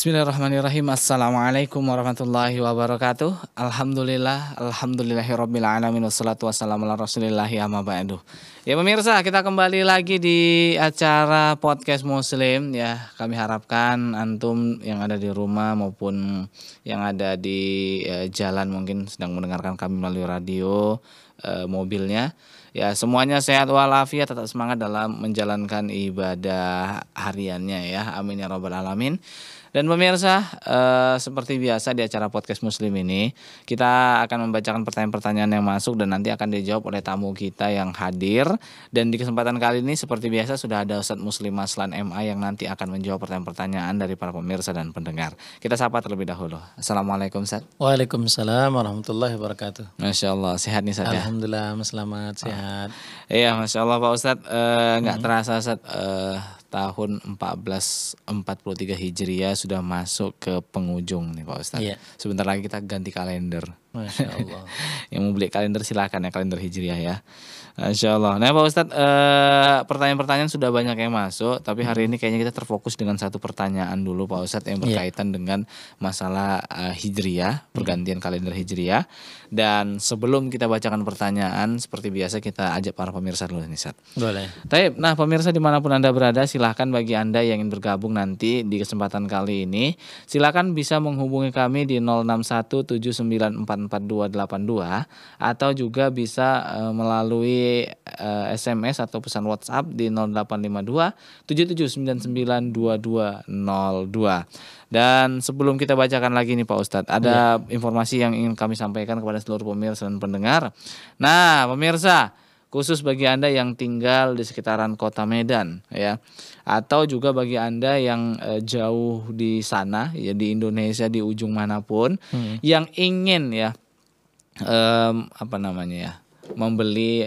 Bismillahirrahmanirrahim. Assalamualaikum warahmatullahi wabarakatuh. Alhamdulillah, alhamdulillahirabbil alamin wassalatu wassalamu ala rasulillahi amma ba'du. Ya pemirsa, kita kembali lagi di acara podcast Muslim ya. Kami harapkan antum yang ada di rumah maupun yang ada di eh, jalan mungkin sedang mendengarkan kami melalui radio eh, mobilnya. Ya, semuanya sehat walafiat, tetap semangat dalam menjalankan ibadah hariannya ya. Amin ya rabbal alamin. Dan pemirsa, eh, seperti biasa di acara podcast Muslim ini, kita akan membacakan pertanyaan-pertanyaan yang masuk dan nanti akan dijawab oleh tamu kita yang hadir. Dan di kesempatan kali ini, seperti biasa sudah ada Ustadz Muslim Maslan MA yang nanti akan menjawab pertanyaan-pertanyaan dari para pemirsa dan pendengar. Kita sapa terlebih dahulu. Assalamualaikum Ustadz. Waalaikumsalam warahmatullahi wabarakatuh. Masya Allah, sehat nih Ustaz ya? Alhamdulillah, selamat, sehat. Iya, oh. Masya Allah Pak Ustadz, eh, nggak eh, hmm. terasa Ustadz. Uh, tahun 1443 Hijriah sudah masuk ke penghujung nih Pak Ustadz. Yeah. Sebentar lagi kita ganti kalender. Masya Allah. Yang mau beli kalender silakan ya kalender Hijriah ya. Insya Allah. Nah Pak Ustadz, eh, pertanyaan-pertanyaan sudah banyak yang masuk, tapi hari ini kayaknya kita terfokus dengan satu pertanyaan dulu Pak Ustadz yang iya. berkaitan yeah. dengan masalah eh, Hijriah, hmm. pergantian kalender Hijriah. Dan sebelum kita bacakan pertanyaan, seperti biasa kita ajak para pemirsa dulu nih Sat. Boleh. Taib, nah pemirsa dimanapun Anda berada, silahkan bagi Anda yang ingin bergabung nanti di kesempatan kali ini, silahkan bisa menghubungi kami di 061 atau juga bisa eh, melalui SMS eh, atau pesan WhatsApp di 0852 7799 2202. Dan sebelum kita bacakan lagi nih Pak Ustadz, ada ya. informasi yang ingin kami sampaikan kepada seluruh pemirsa dan pendengar. Nah, pemirsa, khusus bagi Anda yang tinggal di sekitaran kota Medan ya atau juga bagi Anda yang e, jauh di sana ya di Indonesia di ujung manapun hmm. yang ingin ya um, apa namanya ya membeli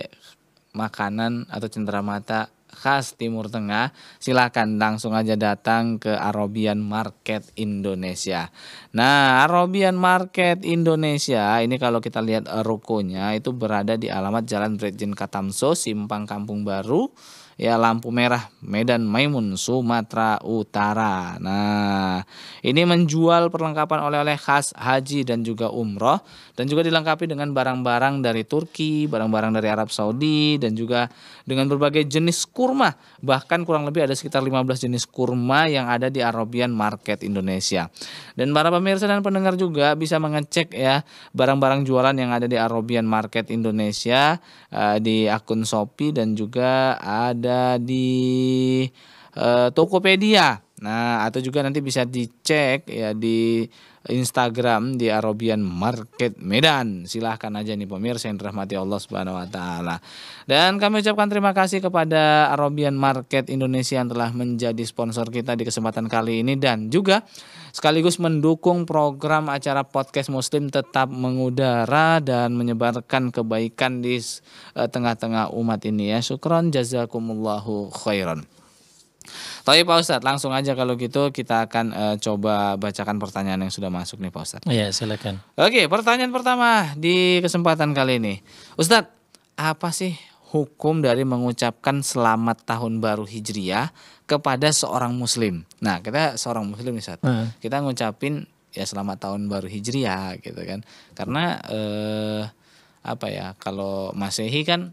makanan atau cenderamata khas Timur Tengah, silakan langsung aja datang ke Arabian Market Indonesia. Nah, Arabian Market Indonesia ini kalau kita lihat eh, rukonya itu berada di alamat Jalan Brigjen Katamso, Simpang Kampung Baru, ya lampu merah Medan Maimun Sumatera Utara. Nah, ini menjual perlengkapan oleh-oleh khas haji dan juga umroh dan juga dilengkapi dengan barang-barang dari Turki, barang-barang dari Arab Saudi dan juga dengan berbagai jenis kurma. Bahkan kurang lebih ada sekitar 15 jenis kurma yang ada di Arabian Market Indonesia. Dan para pemirsa dan pendengar juga bisa mengecek ya barang-barang jualan yang ada di Arabian Market Indonesia eh, di akun Shopee dan juga ada ada di uh, Tokopedia. Nah, atau juga nanti bisa dicek ya di Instagram di Arabian Market Medan. Silahkan aja nih pemirsa yang dirahmati Allah Subhanahu wa taala. Dan kami ucapkan terima kasih kepada Arabian Market Indonesia yang telah menjadi sponsor kita di kesempatan kali ini dan juga sekaligus mendukung program acara podcast muslim tetap mengudara dan menyebarkan kebaikan di eh, tengah-tengah umat ini ya. Syukron jazakumullahu khairan. Tapi Pak Ustadz, langsung aja kalau gitu kita akan uh, coba bacakan pertanyaan yang sudah masuk nih Pak Ustadz. Iya, silakan. Oke, pertanyaan pertama di kesempatan kali ini. Ustadz, apa sih hukum dari mengucapkan selamat tahun baru Hijriah kepada seorang muslim? Nah, kita seorang muslim Ustadz. Hmm. Kita ngucapin ya selamat tahun baru Hijriah gitu kan. Karena eh apa ya, kalau Masehi kan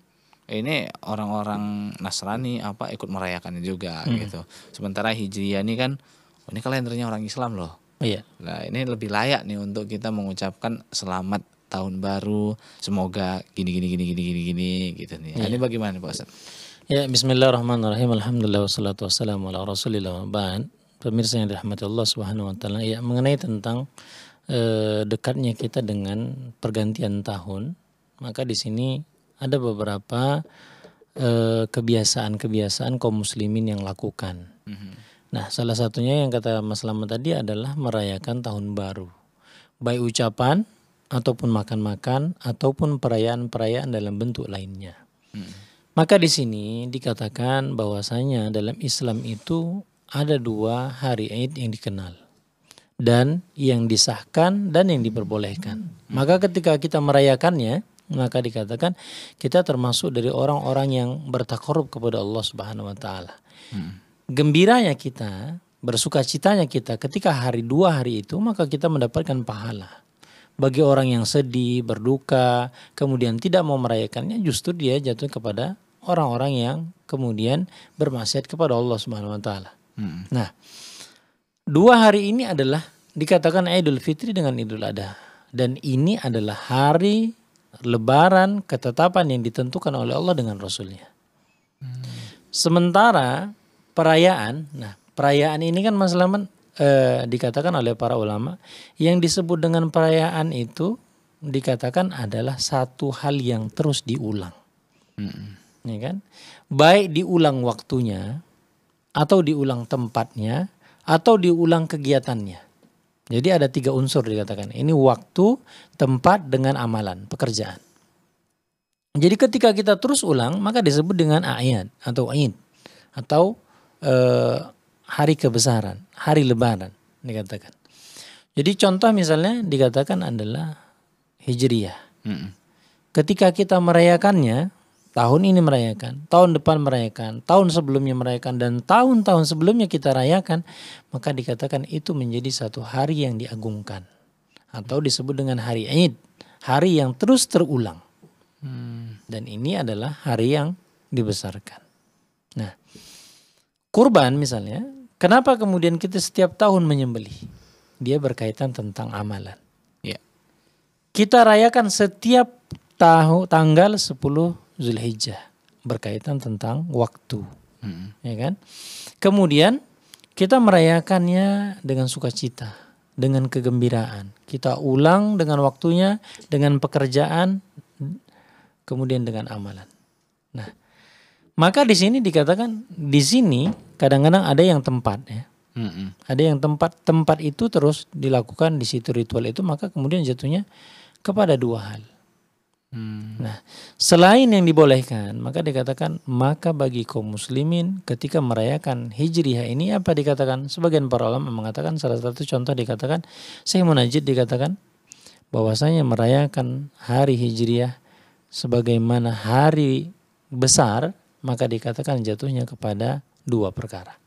ini orang-orang Nasrani apa ikut merayakan juga hmm. gitu. Sementara Hijriah ini kan oh, ini kalendernya orang Islam loh. Iya. Nah, ini lebih layak nih untuk kita mengucapkan selamat tahun baru. Semoga gini gini gini gini gini gini gitu nih. Nah, iya. Ini bagaimana Pak Ustaz? Ya, bismillahirrahmanirrahim. Alhamdulillah wassalatu wassalamu ala Rasulillah Ba'an. Pemirsa yang dirahmati Allah Subhanahu wa taala, ya mengenai tentang eh, dekatnya kita dengan pergantian tahun, maka di sini ada beberapa eh, kebiasaan-kebiasaan eh, kaum muslimin yang lakukan. Mm-hmm. Nah, salah satunya yang kata Mas Lama tadi adalah merayakan tahun baru. Baik ucapan ataupun makan-makan ataupun perayaan-perayaan dalam bentuk lainnya. Mm-hmm. Maka di sini dikatakan bahwasanya dalam Islam itu ada dua hari Eid yang dikenal dan yang disahkan dan yang diperbolehkan. Mhm. Maka ketika kita merayakannya, maka dikatakan kita termasuk dari orang-orang yang bertakarub kepada Allah Subhanahu wa taala. Hmm. Gembiranya kita, bersukacitanya kita ketika hari dua hari itu maka kita mendapatkan pahala. Bagi orang yang sedih, berduka, kemudian tidak mau merayakannya justru dia jatuh kepada orang-orang yang kemudian bermaksiat kepada Allah Subhanahu wa taala. Hmm. Nah, dua hari ini adalah dikatakan Idul Fitri dengan Idul Adha dan ini adalah hari lebaran ketetapan yang ditentukan oleh Allah dengan Rasulnya. Hmm. Sementara perayaan, nah perayaan ini kan Mas Laman eh, dikatakan oleh para ulama yang disebut dengan perayaan itu dikatakan adalah satu hal yang terus diulang, hmm. ya kan? Baik diulang waktunya atau diulang tempatnya atau diulang kegiatannya. Jadi ada tiga unsur dikatakan. Ini waktu, tempat, dengan amalan, pekerjaan. Jadi ketika kita terus ulang, maka disebut dengan ayat atau ain atau e, hari kebesaran, hari lebaran dikatakan. Jadi contoh misalnya dikatakan adalah hijriyah. Mm -mm. Ketika kita merayakannya, tahun ini merayakan, tahun depan merayakan, tahun sebelumnya merayakan, dan tahun-tahun sebelumnya kita rayakan, maka dikatakan itu menjadi satu hari yang diagungkan. Atau disebut dengan hari Eid, hari yang terus terulang. Hmm. Dan ini adalah hari yang dibesarkan. Nah, kurban misalnya, kenapa kemudian kita setiap tahun menyembelih? Dia berkaitan tentang amalan. Ya. Kita rayakan setiap tahu tanggal 10 Zulhijjah berkaitan tentang waktu, hmm. ya kan? Kemudian kita merayakannya dengan sukacita, dengan kegembiraan. Kita ulang dengan waktunya, dengan pekerjaan, kemudian dengan amalan. Nah, maka di sini dikatakan di sini kadang-kadang ada yang tempat ya. Mm-mm. Ada yang tempat tempat itu terus dilakukan di situ ritual itu maka kemudian jatuhnya kepada dua hal. Hmm. Nah, selain yang dibolehkan, maka dikatakan maka bagi kaum muslimin ketika merayakan hijriah ini apa dikatakan? Sebagian para ulama mengatakan salah satu contoh dikatakan saya munajjid dikatakan bahwasanya merayakan hari hijriah sebagaimana hari besar maka dikatakan jatuhnya kepada dua perkara.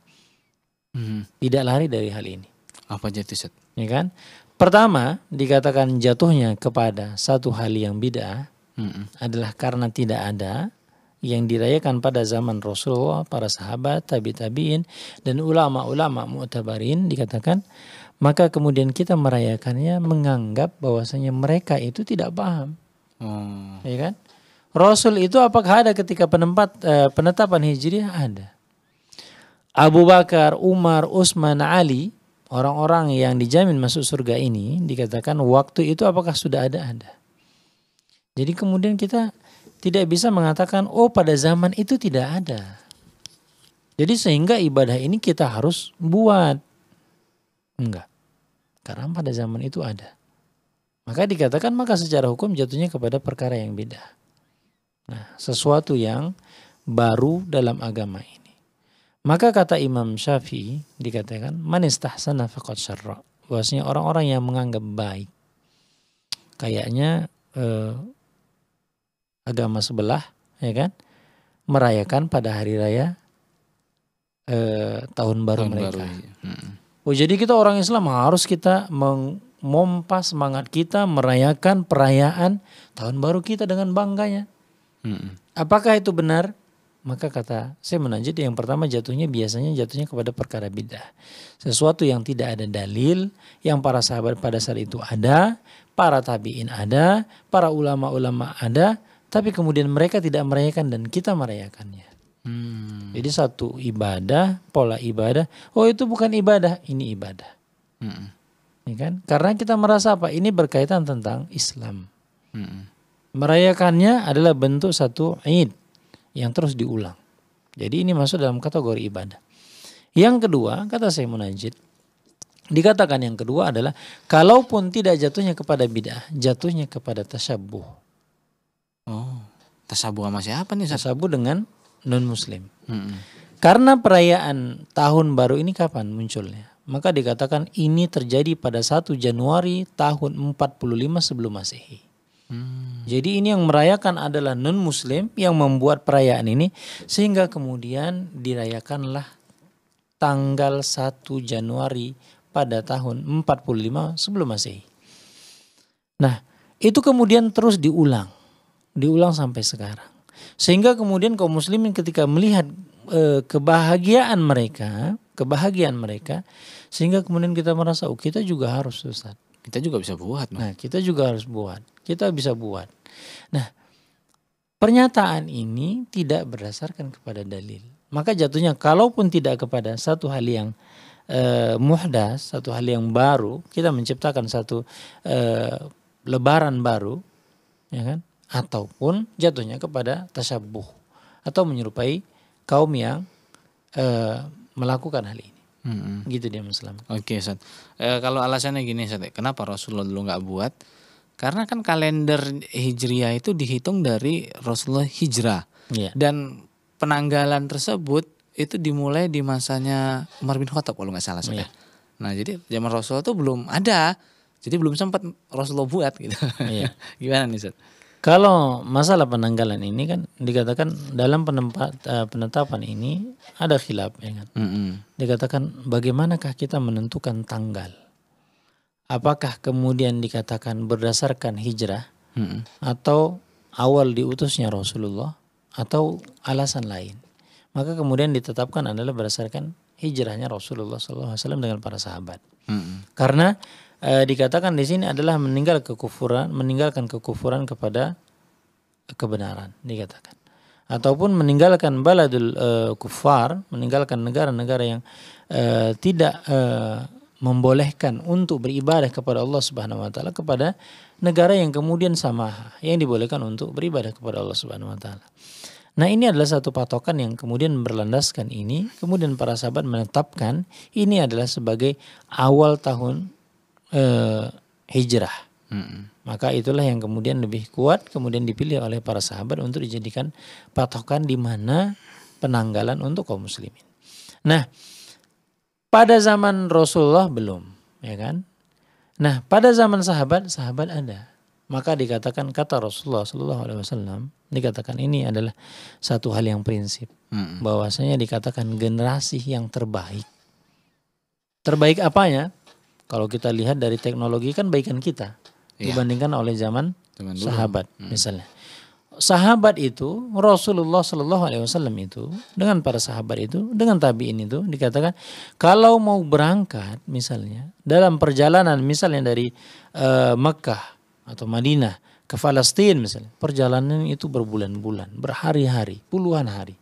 Hmm. Tidak lari dari hal ini. Apa jatuh set? Ya kan? Pertama, dikatakan jatuhnya kepada satu hal yang bid'ah Mm-mm. adalah karena tidak ada yang dirayakan pada zaman Rasulullah, para sahabat, tabi-tabiin, dan ulama-ulama mu'tabarin dikatakan, maka kemudian kita merayakannya menganggap bahwasanya mereka itu tidak paham. Hmm. Ya kan? Rasul itu apakah ada ketika penempat eh, penetapan Hijriah ada. Abu Bakar, Umar, Usman Ali, orang-orang yang dijamin masuk surga ini dikatakan waktu itu apakah sudah ada ada. Jadi kemudian kita tidak bisa mengatakan oh pada zaman itu tidak ada. Jadi sehingga ibadah ini kita harus buat. Enggak. Karena pada zaman itu ada. Maka dikatakan maka secara hukum jatuhnya kepada perkara yang beda. Nah, sesuatu yang baru dalam agama ini. Maka kata Imam Syafi'i dikatakan istahsana faqad syarra. Bahwasanya orang-orang yang menganggap baik kayaknya eh, agama sebelah, ya kan, merayakan pada hari raya eh, tahun baru tahun mereka. Baru, ya. hmm. Oh jadi kita orang Islam harus kita memompa semangat kita merayakan perayaan tahun baru kita dengan bangganya. Hmm. Apakah itu benar? Maka kata saya menanjut yang pertama jatuhnya biasanya jatuhnya kepada perkara bidah. Sesuatu yang tidak ada dalil, yang para sahabat pada saat itu ada, para tabiin ada, para ulama-ulama ada, tapi kemudian mereka tidak merayakan dan kita merayakannya. Hmm. Jadi satu ibadah, pola ibadah. Oh itu bukan ibadah, ini ibadah. Hmm. Ini kan? Karena kita merasa apa? Ini berkaitan tentang Islam. Hmm. Merayakannya adalah bentuk satu aid yang terus diulang. Jadi ini masuk dalam kategori ibadah. Yang kedua, kata saya munajid, dikatakan yang kedua adalah kalaupun tidak jatuhnya kepada bid'ah, jatuhnya kepada tasyabuh Oh, tasabu sama siapa nih? tasabu dengan non muslim. Hmm. Karena perayaan tahun baru ini kapan munculnya? Maka dikatakan ini terjadi pada 1 Januari tahun 45 sebelum Masehi. Hmm. Jadi ini yang merayakan adalah non muslim yang membuat perayaan ini sehingga kemudian dirayakanlah tanggal 1 Januari pada tahun 45 sebelum Masehi. Nah, itu kemudian terus diulang diulang sampai sekarang. Sehingga kemudian kaum muslimin ketika melihat e, kebahagiaan mereka, kebahagiaan mereka, sehingga kemudian kita merasa oh kita juga harus Ustaz. Kita juga bisa buat. Nah, kita juga harus buat. Kita bisa buat. Nah, pernyataan ini tidak berdasarkan kepada dalil. Maka jatuhnya kalaupun tidak kepada satu hal yang e, muhdas, satu hal yang baru, kita menciptakan satu e, lebaran baru, ya kan? ataupun jatuhnya kepada tasabuh atau menyerupai kaum yang uh, melakukan hal ini. Hmm. Gitu dia Muslim. Oke, okay, E, eh, kalau alasannya gini, Ustaz, kenapa Rasulullah dulu nggak buat? Karena kan kalender Hijriah itu dihitung dari Rasulullah hijrah. Yeah. Dan penanggalan tersebut itu dimulai di masanya Umar bin Khattab kalau nggak salah, Yeah. Iya. Nah, jadi zaman Rasulullah itu belum ada. Jadi belum sempat Rasulullah buat gitu. Iya. Gimana nih, Ustaz? Kalau masalah penanggalan ini kan dikatakan dalam penempat, uh, penetapan ini ada khilaf ya kan. Mm -hmm. Dikatakan bagaimanakah kita menentukan tanggal? Apakah kemudian dikatakan berdasarkan hijrah mm -hmm. atau awal diutusnya Rasulullah atau alasan lain? Maka kemudian ditetapkan adalah berdasarkan hijrahnya Rasulullah SAW dengan para sahabat. Mm -hmm. Karena e, dikatakan di sini adalah meninggal kekufuran, meninggalkan kekufuran kepada kebenaran dikatakan. Ataupun meninggalkan baladul e, kufar, meninggalkan negara-negara yang e, tidak e, membolehkan untuk beribadah kepada Allah Subhanahu wa taala kepada negara yang kemudian sama yang dibolehkan untuk beribadah kepada Allah Subhanahu wa taala. Nah ini adalah satu patokan yang kemudian berlandaskan ini. Kemudian para sahabat menetapkan ini adalah sebagai awal tahun Eh, hijrah. Hmm. Maka itulah yang kemudian lebih kuat kemudian dipilih oleh para sahabat untuk dijadikan patokan di mana penanggalan untuk kaum muslimin. Nah, pada zaman Rasulullah belum, ya kan? Nah, pada zaman sahabat, sahabat ada. Maka dikatakan kata Rasulullah Shallallahu Alaihi Wasallam dikatakan ini adalah satu hal yang prinsip bahwasanya dikatakan generasi yang terbaik. Terbaik apanya? Kalau kita lihat dari teknologi kan baikan kita ya. dibandingkan oleh zaman, zaman sahabat hmm. misalnya. Sahabat itu Rasulullah Shallallahu Alaihi Wasallam itu dengan para sahabat itu dengan tabiin itu dikatakan kalau mau berangkat misalnya dalam perjalanan misalnya dari uh, Mekah atau Madinah ke Palestina misalnya perjalanan itu berbulan-bulan berhari-hari puluhan hari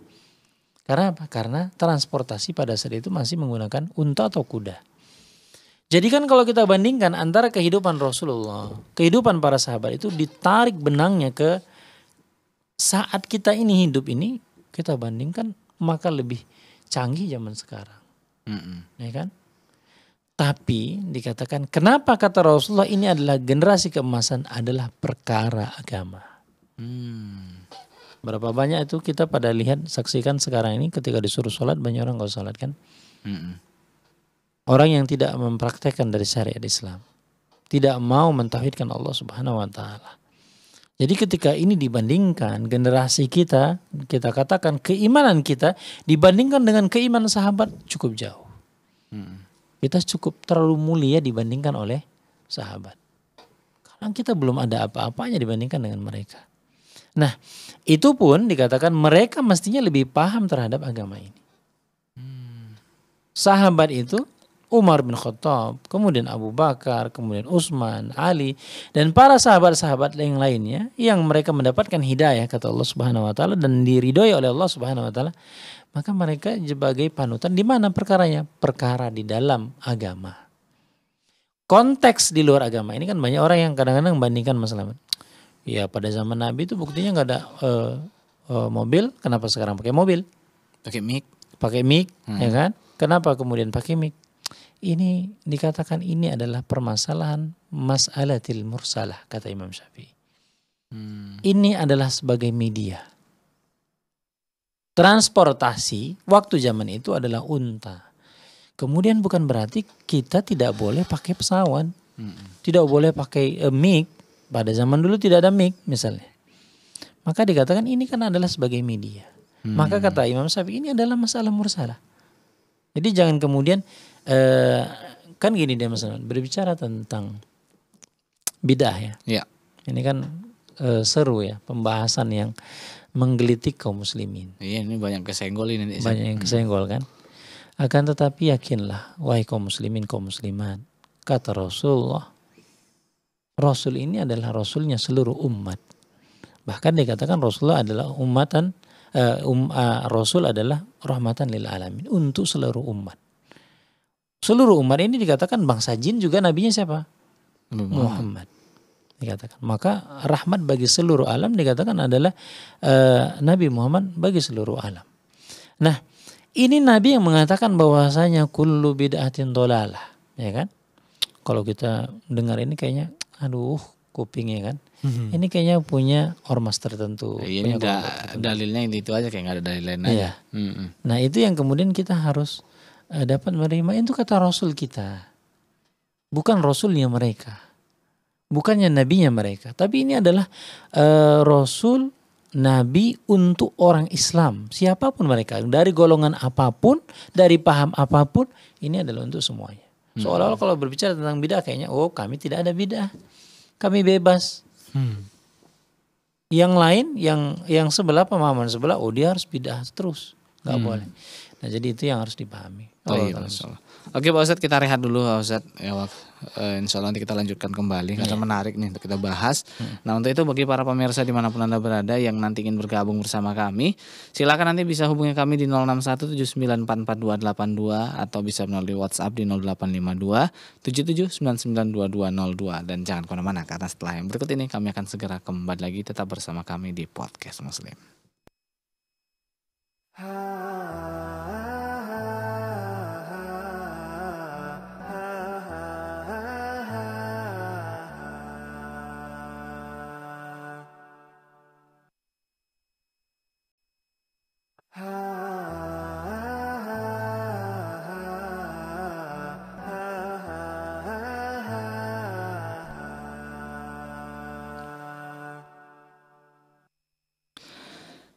karena apa karena transportasi pada saat itu masih menggunakan unta atau kuda jadi kan kalau kita bandingkan antara kehidupan Rasulullah, kehidupan para sahabat itu ditarik benangnya ke saat kita ini hidup ini kita bandingkan maka lebih canggih zaman sekarang, mm hmm ya kan? Tapi dikatakan kenapa kata Rasulullah ini adalah generasi keemasan adalah perkara agama. Hmm. Berapa banyak itu kita pada lihat saksikan sekarang ini ketika disuruh sholat banyak orang nggak sholat kan? Mm hmm orang yang tidak mempraktekkan dari syariat Islam, tidak mau mentauhidkan Allah Subhanahu wa taala. Jadi ketika ini dibandingkan generasi kita, kita katakan keimanan kita dibandingkan dengan keimanan sahabat cukup jauh. Hmm. Kita cukup terlalu mulia dibandingkan oleh sahabat. Karena kita belum ada apa-apanya dibandingkan dengan mereka. Nah, itu pun dikatakan mereka mestinya lebih paham terhadap agama ini. Hmm. Sahabat itu Umar bin Khattab, kemudian Abu Bakar, kemudian Utsman, Ali dan para sahabat-sahabat yang lainnya yang mereka mendapatkan hidayah kata Allah Subhanahu wa taala dan diridhoi oleh Allah Subhanahu wa taala, maka mereka sebagai panutan di mana perkaranya? Perkara di dalam agama. Konteks di luar agama ini kan banyak orang yang kadang-kadang membandingkan masalah. Ya pada zaman Nabi itu buktinya nggak ada uh, uh, mobil, kenapa sekarang pakai mobil? Pakai mic. Pakai mic, hmm. ya kan? Kenapa kemudian pakai mic? Ini dikatakan ini adalah permasalahan mas'alatil mursalah kata Imam Syafi'i. Hmm. Ini adalah sebagai media. Transportasi waktu zaman itu adalah unta. Kemudian bukan berarti kita tidak boleh pakai pesawat, hmm. tidak boleh pakai uh, mic. Pada zaman dulu tidak ada mic misalnya. Maka dikatakan ini kan adalah sebagai media. Hmm. Maka kata Imam Syafi'i ini adalah masalah mursalah. Jadi jangan kemudian Eh, kan gini deh Mas berbicara tentang bidah ya. ya. Ini kan e, seru ya pembahasan yang menggelitik kaum muslimin. Iya ini banyak kesenggol ini. Banyak yang kesenggol kan. Akan tetapi yakinlah wahai kaum muslimin kaum muslimat kata Rasulullah Rasul ini adalah Rasulnya seluruh umat. Bahkan dikatakan Rasulullah adalah umatan uh, um, uh, Rasul adalah rahmatan lil alamin untuk seluruh umat seluruh umat ini dikatakan bangsa jin juga nabinya siapa? Muhammad. Muhammad. Dikatakan. Maka rahmat bagi seluruh alam dikatakan adalah uh, Nabi Muhammad bagi seluruh alam. Nah, ini Nabi yang mengatakan bahwasanya kullu bid'atin dolalah, ya kan? Kalau kita dengar ini kayaknya aduh kupingnya kan. Hmm. Ini kayaknya punya ormas tertentu. Iya, ini da tertentu. dalilnya itu aja kayak nggak ada dalil lain aja. Iya. Hmm. Nah itu yang kemudian kita harus Eh, dapat menerima itu kata Rasul kita. Bukan Rasulnya mereka. Bukannya nabinya mereka. Tapi ini adalah uh, Rasul nabi untuk orang Islam. Siapapun mereka. Dari golongan apapun, dari paham apapun. Ini adalah untuk semuanya. Hmm. Seolah-olah kalau berbicara tentang bidah kayaknya oh kami tidak ada bidah. Kami bebas. Hmm. Yang lain yang yang sebelah pemahaman sebelah oh dia harus bidah terus. nggak hmm. boleh. Nah, jadi itu yang harus dipahami oh, iya, iya, Oke Pak Ustadz kita rehat dulu Pak Ustadz ya, uh, Insya Allah nanti kita lanjutkan kembali karena yeah. menarik nih untuk kita bahas hmm. Nah untuk itu bagi para pemirsa dimanapun Anda berada yang nanti ingin bergabung bersama kami Silakan nanti bisa hubungi kami di 0617944282 Atau bisa melalui WhatsApp di 0852 77992202 Dan jangan kemana-mana karena setelah yang berikut ini kami akan segera kembali lagi Tetap bersama kami di Podcast Muslim ha. Ah.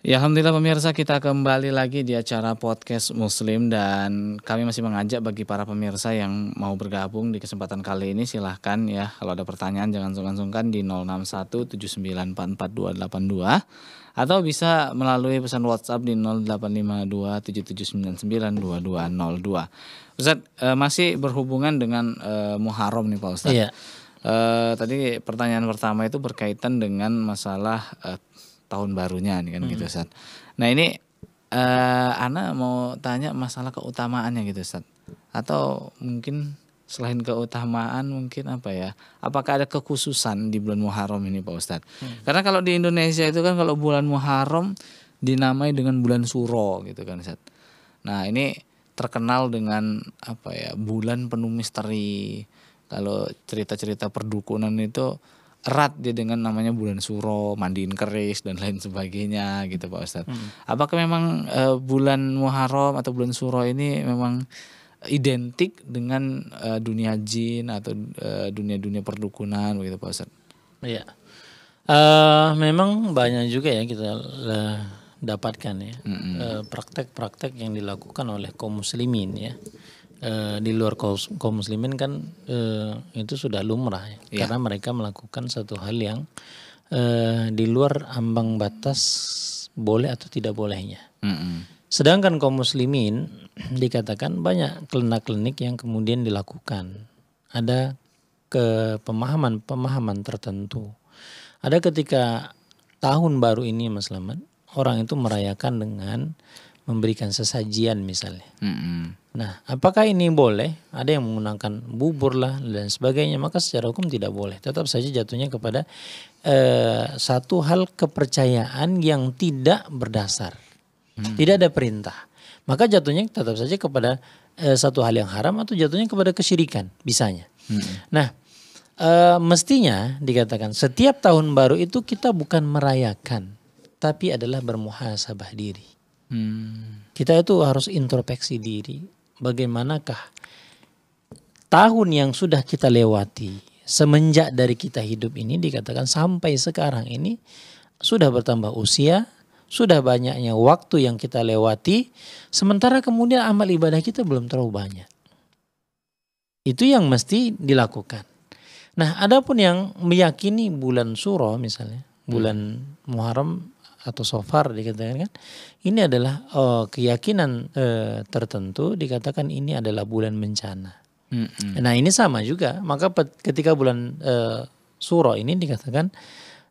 Ya Alhamdulillah pemirsa kita kembali lagi di acara podcast muslim dan kami masih mengajak bagi para pemirsa yang mau bergabung di kesempatan kali ini silahkan ya kalau ada pertanyaan jangan sungkan-sungkan di 0617944282 atau bisa melalui pesan WhatsApp di 085277992202. Ustaz eh, masih berhubungan dengan eh, Muharram nih Pak Ustaz. Iya. Eh, tadi pertanyaan pertama itu berkaitan dengan masalah eh, tahun barunya nih kan hmm. gitu Ustaz. Nah ini uh, Ana mau tanya masalah keutamaannya gitu Ustaz. Atau mungkin selain keutamaan mungkin apa ya? Apakah ada kekhususan di bulan Muharram ini Pak Ustadz? Hmm. Karena kalau di Indonesia itu kan kalau bulan Muharram dinamai dengan bulan Suro gitu kan Ustaz. Nah ini terkenal dengan apa ya bulan penuh misteri. Kalau cerita-cerita perdukunan itu erat dia dengan namanya bulan suro, mandiin keris dan lain sebagainya gitu Pak Ustadz. Hmm. Apakah memang uh, bulan Muharram atau bulan suro ini memang identik dengan uh, dunia jin atau eh, dunia-dunia uh, dunia perdukunan begitu Pak Ustadz? Iya. Uh, memang banyak juga ya kita uh, dapatkan ya praktek-praktek mm -hmm. uh, praktek yang dilakukan oleh kaum muslimin ya e, di luar kaum muslimin kan e, itu sudah lumrah ya. ya. Karena mereka melakukan satu hal yang e, di luar ambang batas boleh atau tidak bolehnya. Mm -mm. Sedangkan kaum muslimin dikatakan banyak klinik-klinik yang kemudian dilakukan. Ada ke pemahaman-pemahaman tertentu. Ada ketika tahun baru ini Mas Laman, orang itu merayakan dengan memberikan sesajian misalnya. Mm-hmm. Nah, apakah ini boleh? Ada yang menggunakan bubur lah dan sebagainya, maka secara hukum tidak boleh. Tetap saja jatuhnya kepada eh, satu hal kepercayaan yang tidak berdasar, mm. tidak ada perintah. Maka jatuhnya tetap saja kepada eh, satu hal yang haram atau jatuhnya kepada kesyirikan, bisanya. hmm Nah, eh, mestinya dikatakan setiap tahun baru itu kita bukan merayakan, tapi adalah bermuhasabah diri Hmm. Kita itu harus introspeksi diri. Bagaimanakah tahun yang sudah kita lewati semenjak dari kita hidup ini dikatakan sampai sekarang ini sudah bertambah usia, sudah banyaknya waktu yang kita lewati, sementara kemudian amal ibadah kita belum terlalu banyak. Itu yang mesti dilakukan. Nah, adapun yang meyakini bulan Suro misalnya, bulan hmm. Muharram atau sofar dikatakan kan ini adalah oh, keyakinan eh, tertentu dikatakan ini adalah bulan bencana mm-hmm. nah ini sama juga maka ketika bulan eh, suro ini dikatakan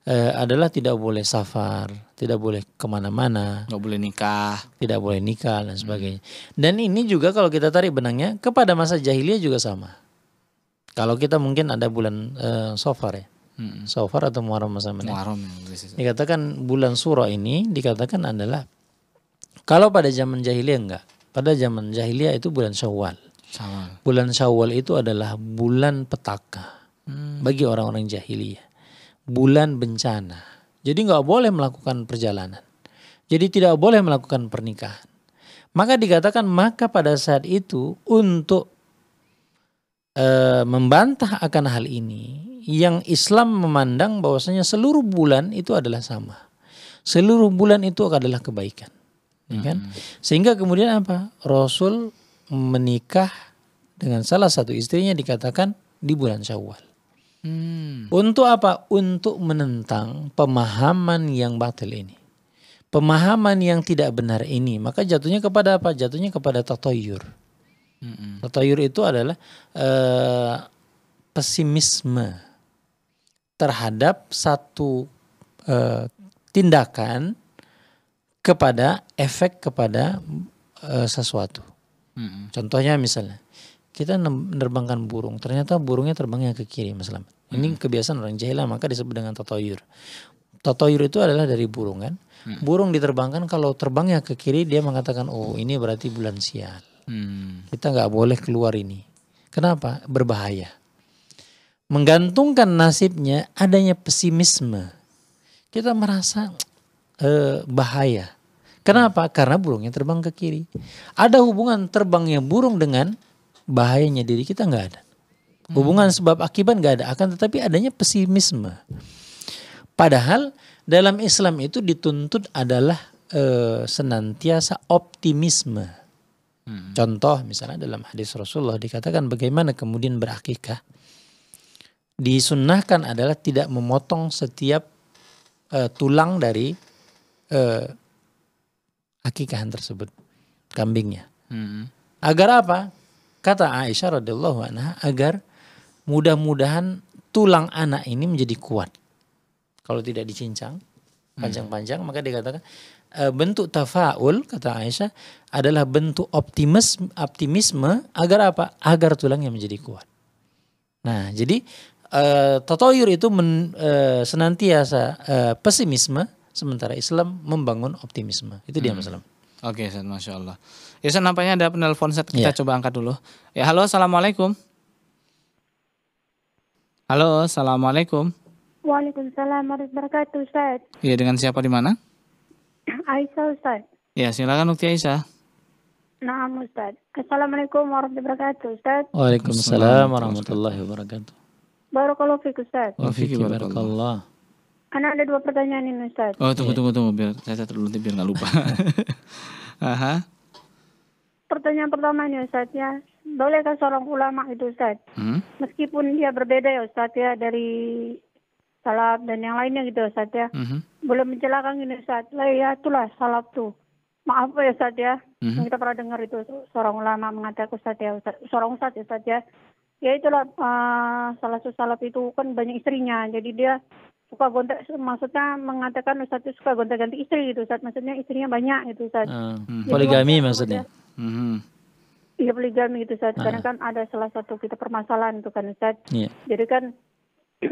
eh, adalah tidak boleh safar tidak boleh kemana-mana tidak boleh nikah tidak boleh nikah dan mm. sebagainya mm-hmm. dan ini juga kalau kita tarik benangnya kepada masa jahiliyah juga sama kalau kita mungkin ada bulan eh, sofar ya Hmm. atau Muharram bersama Muharram. Dikatakan bulan surah ini dikatakan adalah kalau pada zaman jahiliyah enggak. Pada zaman jahiliyah itu bulan Syawal. Syawal. Bulan Syawal itu adalah bulan petaka hmm. bagi orang-orang jahiliyah. Bulan bencana. Jadi enggak boleh melakukan perjalanan. Jadi tidak boleh melakukan pernikahan. Maka dikatakan maka pada saat itu untuk e, membantah akan hal ini yang Islam memandang bahwasanya seluruh bulan itu adalah sama. Seluruh bulan itu adalah kebaikan. Ya kan? Hmm. Sehingga kemudian apa? Rasul menikah dengan salah satu istrinya dikatakan di bulan Syawal. Hmm. Untuk apa? Untuk menentang pemahaman yang batil ini. Pemahaman yang tidak benar ini, maka jatuhnya kepada apa? Jatuhnya kepada tatoyur. Hmm. Tatoyur itu adalah uh, pesimisme terhadap satu e, tindakan kepada efek kepada e, sesuatu. Hmm. Contohnya misalnya kita menerbangkan burung, ternyata burungnya terbangnya ke kiri, Mas Laman. Ini kebiasaan orang jahil, maka disebut dengan totoyur. Totoyur itu adalah dari burung kan. Hmm. Burung diterbangkan kalau terbangnya ke kiri dia mengatakan oh ini berarti bulan sial. Hmm. Kita nggak boleh keluar ini. Kenapa? Berbahaya menggantungkan nasibnya adanya pesimisme. Kita merasa eh, bahaya. Kenapa? Karena burungnya terbang ke kiri. Ada hubungan terbangnya burung dengan bahayanya diri kita nggak ada. Hmm. Hubungan sebab akibat nggak ada. Akan tetapi adanya pesimisme. Padahal dalam Islam itu dituntut adalah eh, senantiasa optimisme. Hmm. Contoh misalnya dalam hadis Rasulullah dikatakan bagaimana kemudian berakikah disunnahkan adalah tidak memotong setiap uh, tulang dari uh, eh, akikahan tersebut kambingnya. Hmm. Agar apa? Kata Aisyah radhiyallahu anha agar mudah-mudahan tulang anak ini menjadi kuat. Kalau tidak dicincang hmm. panjang-panjang hmm. maka dikatakan e, eh, bentuk tafaul kata Aisyah adalah bentuk optimis optimisme agar apa? Agar tulangnya menjadi kuat. Nah, jadi uh, tatoyur itu men, uh, senantiasa uh, pesimisme sementara Islam membangun optimisme. Itu dia hmm. masalah. Oke, okay, Masya Allah. Ya, Ustaz, nampaknya ada penelpon, Ustaz. Kita yeah. coba angkat dulu. Ya, halo, Assalamualaikum. Halo, Assalamualaikum. Waalaikumsalam warahmatullahi wabarakatuh, Ustaz. Iya, dengan siapa di mana? Aisyah, Ustaz. Ya, silakan Ukti Aisyah. Nah, Ustaz. Assalamualaikum warahmatullahi wabarakatuh, Ustaz. Waalaikumsalam warahmatullahi wabarakatuh. Barakallahu fiik Ustaz. Wa fiik barakallah. Anak ada dua pertanyaan ini Ustaz. Oh tunggu tunggu tunggu biar saya catat dulu biar nggak lupa. Aha. Pertanyaan pertama ini Ustaz ya. Bolehkah seorang ulama itu Ustaz? Hmm? Meskipun dia berbeda ya Ustaz ya dari salaf dan yang lainnya gitu Ustaz ya. hmm Boleh mencelakakan ini Ustaz. Lah ya itulah salaf tuh. Maaf ya Ustaz ya. hmm Kita pernah dengar itu seorang ulama mengatakan Ustaz ya Ustaz. Seorang Ustaz ya Ustaz ya ya itulah uh, salah satu salat itu kan banyak istrinya jadi dia suka gonta maksudnya mengatakan Ustaz itu suka gonta-ganti istri gitu Ustaz maksudnya istrinya banyak itu Ustaz uh, ah, hmm. poligami maksudnya Iya hmm poligami itu mm-hmm. iya, gitu, Ustaz uh. Ah. kan ada salah satu kita permasalahan itu kan Ustaz yeah. jadi kan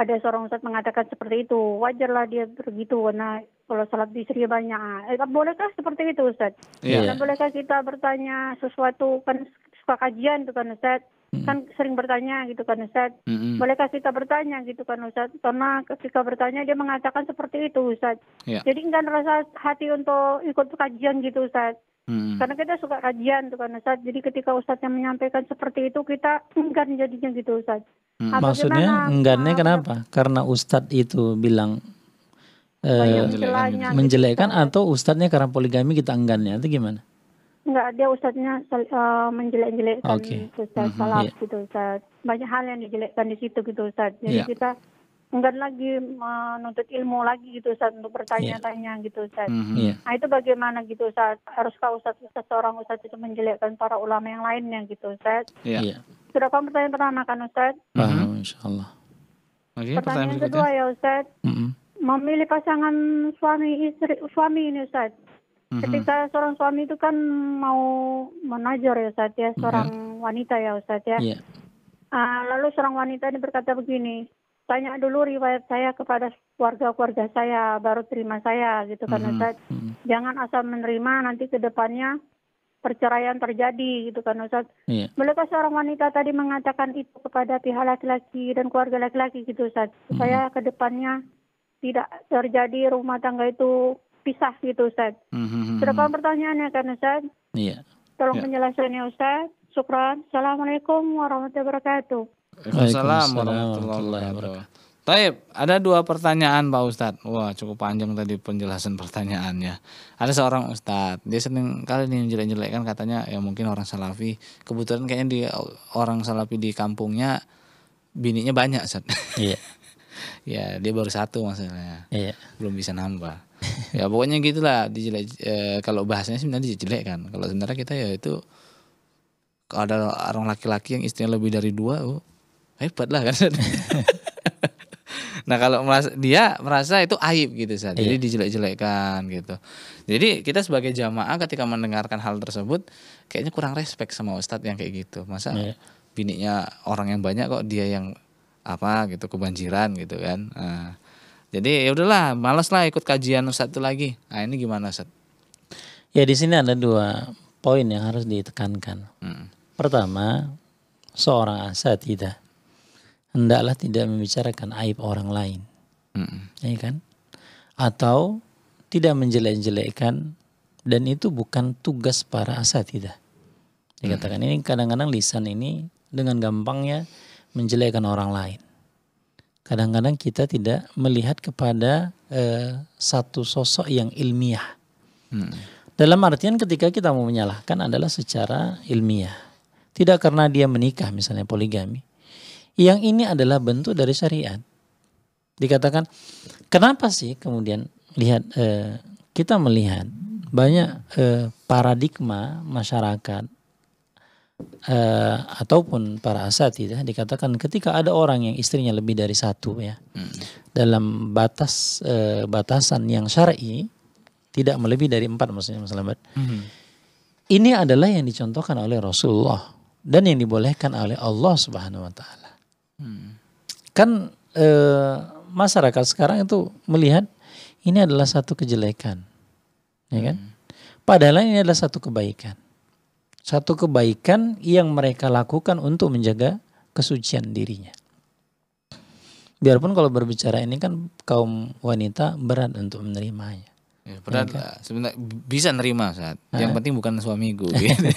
ada seorang Ustaz mengatakan seperti itu wajarlah dia begitu karena kalau salat istrinya banyak ah, eh, bolehkah seperti itu Ustaz yeah. dan bolehkah kita bertanya sesuatu kan suka kajian itu kan Ustaz hmm. kan sering bertanya gitu kan Ustaz. Hmm. Bolehkah kita bertanya gitu kan Ustaz? Karena ketika bertanya dia mengatakan seperti itu Ustaz. Ya. Jadi enggak merasa hati untuk ikut kajian gitu Ustaz. Hmm. Karena kita suka kajian tuh kan Ustaz. Jadi ketika Ustaznya menyampaikan seperti itu kita enggan jadinya gitu Ustaz. Hmm. Apa Maksudnya enggannya kenapa? Karena Ustadz itu bilang eh, gitu. menjelekkan, atau Ustadznya karena poligami kita enggannya itu gimana? Enggak, dia ustadznya uh, menjelek-jelekkan okay. ustadz mm -hmm, salaf yeah. gitu Ustaz. Banyak hal yang dijelekkan di situ gitu Ustaz. Jadi yeah. kita enggak lagi menuntut ilmu lagi gitu Ustaz untuk bertanya-tanya yeah. gitu Ustaz. Mm -hmm, iya. yeah. Nah itu bagaimana gitu Ustaz? Haruskah ustadz seseorang seorang ustadz itu menjelekkan para ulama yang lainnya gitu Ustaz? Iya. Yeah. Sudah kamu pertanyaan pertama kan Ustaz? Mm -hmm. insya Allah. Okay, pertanyaan, pertanyaan kedua ya Ustaz. Mm -hmm. Memilih pasangan suami istri suami ini ustadz. Mm-hmm. Ketika seorang suami itu kan mau menajor ya Ustaz ya, seorang wanita ya Ustaz ya. Yeah. Uh, lalu seorang wanita ini berkata begini, tanya dulu riwayat saya kepada keluarga-keluarga saya, baru terima saya gitu kan mm-hmm. Ustaz. Mm-hmm. Jangan asal menerima nanti ke depannya perceraian terjadi gitu kan Ustaz. Yeah. Mereka seorang wanita tadi mengatakan itu kepada pihak laki-laki dan keluarga laki-laki gitu Ustaz, mm-hmm. ke depannya tidak terjadi rumah tangga itu pisah gitu Ustaz. Mm-hmm. Berapa hmm, hmm, hmm. pertanyaannya kan Ustaz? Iya. Tolong yeah. penjelasannya Ustaz. Syukran. Assalamualaikum warahmatullahi wabarakatuh. Waalaikumsalam warahmatullahi wabarakatuh. Taib, ada dua pertanyaan Pak Ustaz. Wah cukup panjang tadi penjelasan pertanyaannya. Ada seorang Ustaz, dia sering kali nih jelek kan katanya ya mungkin orang Salafi. Kebetulan kayaknya di orang Salafi di kampungnya bininya banyak Ustaz. Iya. ya dia baru satu maksudnya. Iya. Belum bisa nambah. ya pokoknya gitulah dijelek e, eh, kalau bahasanya sebenarnya dijelek kan kalau sebenarnya kita ya itu kalau ada orang laki-laki yang istrinya lebih dari dua oh, hebat lah kan nah kalau merasa, dia merasa itu aib gitu saat jadi iya. dijelek-jelekkan gitu jadi kita sebagai jamaah ketika mendengarkan hal tersebut kayaknya kurang respect sama ustadz yang kayak gitu masa iya. bininya orang yang banyak kok dia yang apa gitu kebanjiran gitu kan nah, jadi ya udahlah, malas lah ikut kajian satu lagi. Nah ini gimana Ustaz? Ya di sini ada dua poin yang harus ditekankan. Hmm. Pertama, seorang asa tidak hendaklah tidak membicarakan aib orang lain, hmm. ya kan? Atau tidak menjelek-jelekkan dan itu bukan tugas para asa tidak. Dikatakan hmm. ini kadang-kadang lisan ini dengan gampangnya menjelekkan orang lain kadang-kadang kita tidak melihat kepada eh, satu sosok yang ilmiah. Hmm. Dalam artian ketika kita mau menyalahkan adalah secara ilmiah. Tidak karena dia menikah misalnya poligami. Yang ini adalah bentuk dari syariat. Dikatakan kenapa sih kemudian lihat eh, kita melihat banyak eh, paradigma masyarakat uh, ataupun para asatidah ya, dikatakan ketika ada orang yang istrinya lebih dari satu ya hmm. dalam batas uh, batasan yang syar'i tidak melebihi dari empat maksudnya Mas Lambat. Hmm. Ini adalah yang dicontohkan oleh Rasulullah dan yang dibolehkan oleh Allah Subhanahu wa taala. Hmm. Kan eh, masyarakat sekarang itu melihat ini adalah satu kejelekan. Ya kan? Hmm. Padahal ini adalah satu kebaikan satu kebaikan yang mereka lakukan untuk menjaga kesucian dirinya. Biarpun kalau berbicara ini kan kaum wanita berat untuk menerimanya. Ya, berat iya kan? eh, sebentar bisa nerima saat. Yang ah. penting bukan suamiku. Gitu.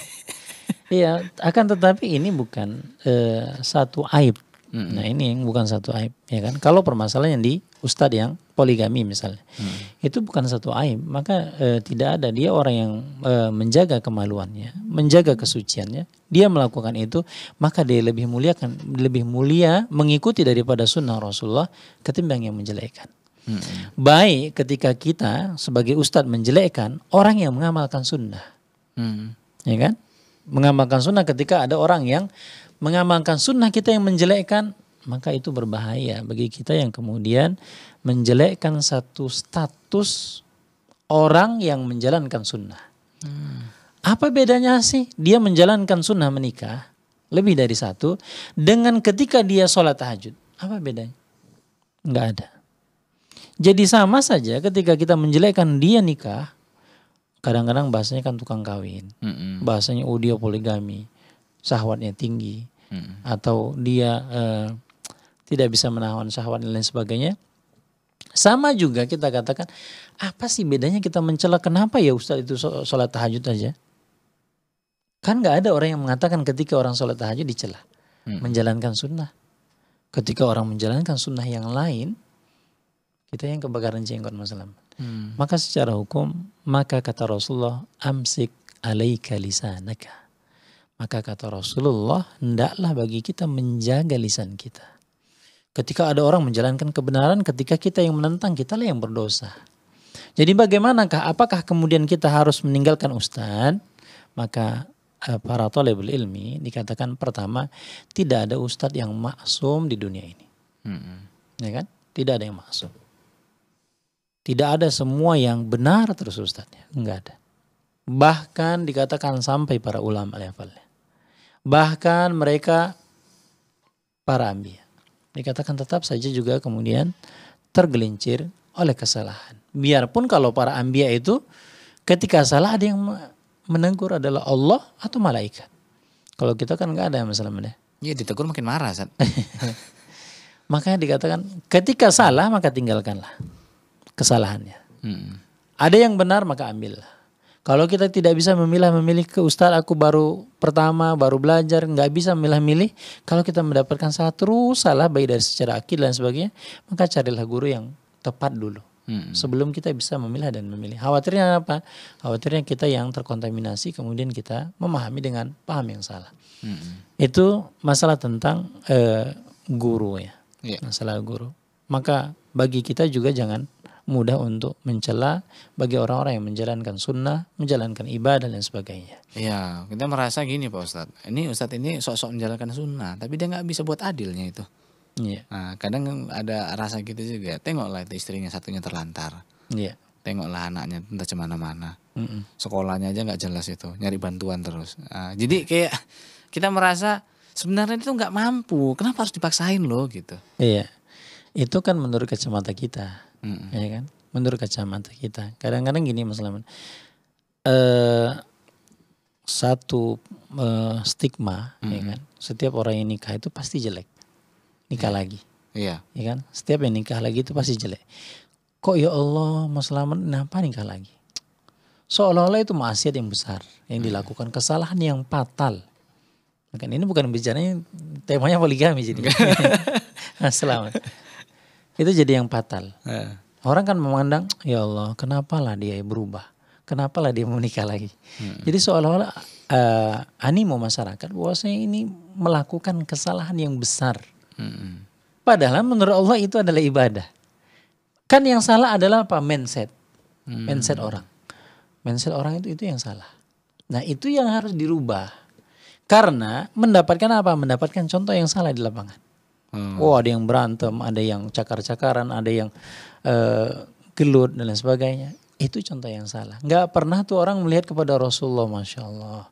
Iya, gitu. akan tetapi ini bukan uh, satu aib Hmm. Nah ini yang bukan satu aib, ya kan? Kalau permasalahan yang di ustadz yang poligami misalnya, hmm. itu bukan satu aib, maka e, tidak ada dia orang yang e, menjaga kemaluannya, menjaga kesuciannya, dia melakukan itu, maka dia lebih mulia kan, lebih mulia mengikuti daripada sunnah Rasulullah ketimbang yang menjelekkan. Hmm. Baik ketika kita sebagai ustadz menjelekkan orang yang mengamalkan sunnah, hmm. ya kan? Mengamalkan sunnah ketika ada orang yang mengamalkan sunnah kita yang menjelekkan, maka itu berbahaya bagi kita yang kemudian menjelekkan satu status orang yang menjalankan sunnah. Hmm. Apa bedanya sih dia menjalankan sunnah menikah lebih dari satu dengan ketika dia sholat tahajud? Apa bedanya? Enggak ada. Jadi sama saja ketika kita menjelekkan dia nikah, kadang-kadang bahasanya kan tukang kawin, mm -mm. bahasanya oh dia poligami, sahwatnya tinggi, hmm. atau dia uh, tidak bisa menahan syahwat dan lain sebagainya. Sama juga kita katakan, apa sih bedanya kita mencela kenapa ya Ustaz itu sholat tahajud aja? Kan gak ada orang yang mengatakan ketika orang sholat tahajud dicela, hmm. menjalankan sunnah. Ketika orang menjalankan sunnah yang lain, kita yang kebakaran jenggot masalah. Hmm. Maka secara hukum, maka kata Rasulullah, amsik alaika lisanaka maka kata Rasulullah, hendaklah bagi kita menjaga lisan kita. Ketika ada orang menjalankan kebenaran, ketika kita yang menentang, kita lah yang berdosa. Jadi bagaimanakah? Apakah kemudian kita harus meninggalkan ustadz? Maka eh, para tolebul ilmi dikatakan pertama tidak ada ustadz yang maksum di dunia ini, hmm. ya kan? Tidak ada yang maksum. Tidak ada semua yang benar terus ustadznya, enggak ada. Bahkan dikatakan sampai para ulama levelnya bahkan mereka para ambiya. Dikatakan tetap saja juga kemudian tergelincir oleh kesalahan. Biarpun kalau para ambiya itu ketika salah ada yang menegur adalah Allah atau malaikat. Kalau kita kan nggak ada yang masalahnya. Iya ditegur makin marah. Makanya dikatakan ketika salah maka tinggalkanlah kesalahannya. Hmm. Ada yang benar maka ambillah kalau kita tidak bisa memilah-memilih ke ustadz aku baru pertama, baru belajar, nggak bisa memilah milih Kalau kita mendapatkan salah terus salah baik dari secara akid dan sebagainya, maka carilah guru yang tepat dulu. Hmm. Sebelum kita bisa memilah dan memilih. Khawatirnya apa? Khawatirnya kita yang terkontaminasi kemudian kita memahami dengan paham yang salah. Hmm. Itu masalah tentang uh, guru ya. Yeah. Masalah guru. Maka bagi kita juga jangan mudah untuk mencela bagi orang-orang yang menjalankan sunnah, menjalankan ibadah dan sebagainya. Iya, kita merasa gini Pak Ustadz, ini Ustadz ini sok-sok menjalankan sunnah, tapi dia nggak bisa buat adilnya itu. Iya. Nah, kadang ada rasa gitu juga, tengoklah itu istrinya satunya terlantar. Iya. Tengoklah anaknya entah kemana-mana. Mm -mm. Sekolahnya aja nggak jelas itu, nyari bantuan terus. Nah, jadi kayak kita merasa sebenarnya itu nggak mampu, kenapa harus dipaksain loh gitu. Iya. Itu kan menurut kacamata kita hmm. ya kan? Menurut kacamata kita. Kadang-kadang gini Mas Laman, uh, satu uh, stigma, hmm. ya kan? Setiap orang yang nikah itu pasti jelek, nikah yeah. lagi, yeah. ya kan? Setiap yang nikah lagi itu pasti jelek. Kok ya Allah Mas Laman, kenapa nikah lagi? Seolah-olah itu maksiat yang besar, yang hmm. dilakukan kesalahan yang fatal. Kan ini bukan bicaranya temanya poligami jadi. Selamat. itu jadi yang fatal. Yeah. Orang kan memandang, ya Allah, kenapalah dia berubah? Kenapalah dia menikah lagi? Hmm. Jadi seolah-olah uh, animo masyarakat bahwasanya ini melakukan kesalahan yang besar. Hmm. Padahal menurut Allah itu adalah ibadah. Kan yang salah adalah apa? Mindset. Hmm. Mindset orang. Mindset orang itu itu yang salah. Nah, itu yang harus dirubah. Karena mendapatkan apa? Mendapatkan contoh yang salah di lapangan. Hmm. Oh ada yang berantem, ada yang cakar-cakaran, ada yang uh, gelut dan lain sebagainya. Itu contoh yang salah. Nggak pernah tuh orang melihat kepada Rasulullah, masya Allah.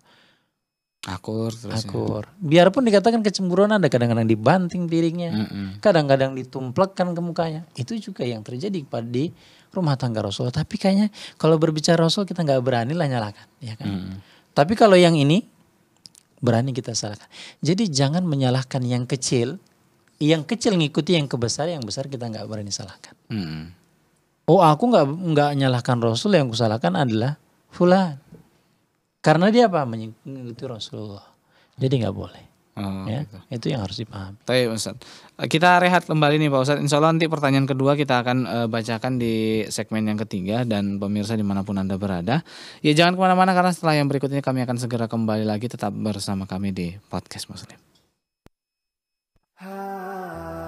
Akur terus. Ya. Akur. Ya. Biarpun dikatakan kecemburuan ada kadang-kadang dibanting piringnya, kadang-kadang ditumplekkan ke mukanya. Itu juga yang terjadi pada di rumah tangga Rasulullah. Tapi kayaknya kalau berbicara Rasul kita nggak berani lah nyalakan, ya kan? Tapi kalau yang ini berani kita salahkan. Jadi jangan menyalahkan yang kecil yang kecil ngikuti yang kebesar, yang besar kita nggak berani salahkan. Hmm. Oh aku nggak nggak nyalahkan Rasul, yang kusalahkan adalah Fulan. Karena dia apa mengikuti Rasulullah. Jadi nggak boleh. Oh, ya, gitu. itu yang harus dipaham. Tapi Ustaz, kita rehat kembali nih Pak Ustaz. Insya Allah nanti pertanyaan kedua kita akan uh, bacakan di segmen yang ketiga dan pemirsa dimanapun anda berada. Ya jangan kemana-mana karena setelah yang berikut ini kami akan segera kembali lagi tetap bersama kami di podcast Muslim. Ah.